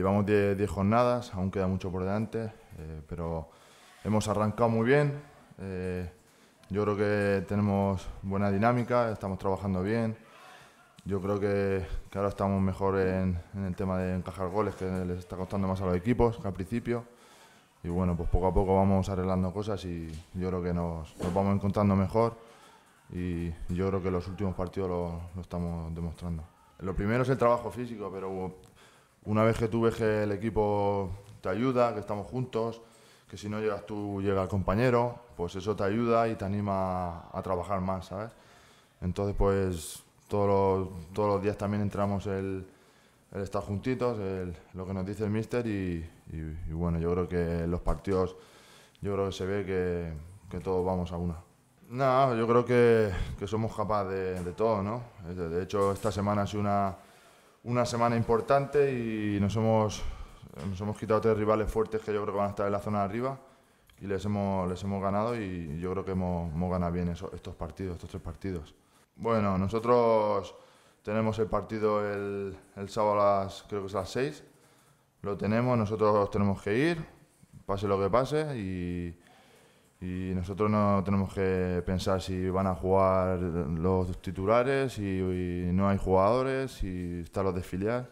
llevamos 10 jornadas, aún queda mucho por delante, eh, pero hemos arrancado muy bien. Eh, yo creo que tenemos buena dinámica, estamos trabajando bien. Yo creo que, ahora estamos mejor en, el tema de encajar goles, que les está costando más a los equipos que al principio. Y bueno, pues poco a poco vamos arreglando cosas y yo creo que nos, vamos encontrando mejor. Y yo creo que los últimos partidos lo, lo estamos demostrando. Lo primero es el trabajo físico, pero una vez que tú ves que el equipo te ayuda, que estamos juntos, que si no llegas tú, llega el compañero, pues eso te ayuda y te anima a trabajar más, ¿sabes? Entonces, pues todos los, todos los días también entramos el, el estar juntitos, lo que nos dice el mister y, y, bueno, yo creo que los partidos, yo creo que se ve que, todos vamos a una. Nada, yo creo que, que somos capaces de, todo, ¿no? De, de hecho, esta semana ha sido una una semana importante y nos hemos, nos hemos quitado tres rivales fuertes que yo creo que van a estar en la zona de arriba y les hemos, les hemos ganado y yo creo que hemos, hemos ganado bien estos partidos, estos tres partidos. Bueno, nosotros tenemos el partido el, el sábado a las, creo que es las 6, lo tenemos, nosotros tenemos que ir, pase lo que pase y y nosotros no tenemos que pensar si van a jugar los titulares, y, no hay jugadores, si están los desfiliados.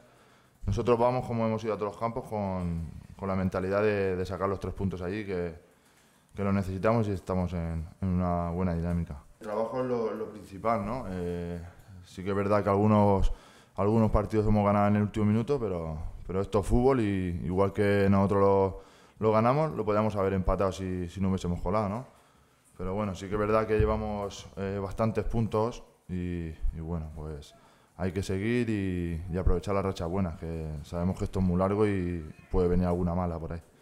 Nosotros vamos, como hemos ido a todos los campos, con, con la mentalidad de, sacar los tres puntos allí, que, que lo necesitamos y estamos en, una buena dinámica. El trabajo es lo, principal, ¿no? Eh, sí que es verdad que algunos, algunos partidos hemos ganado en el último minuto, pero, pero esto es fútbol y igual que nosotros los lo ganamos, lo podíamos haber empatado si, si no hubiésemos colado, ¿no? Pero bueno, sí que es verdad que llevamos eh, bastantes puntos y, bueno, pues hay que seguir y, y aprovechar las rachas buenas, que sabemos que esto es muy largo y puede venir alguna mala por ahí.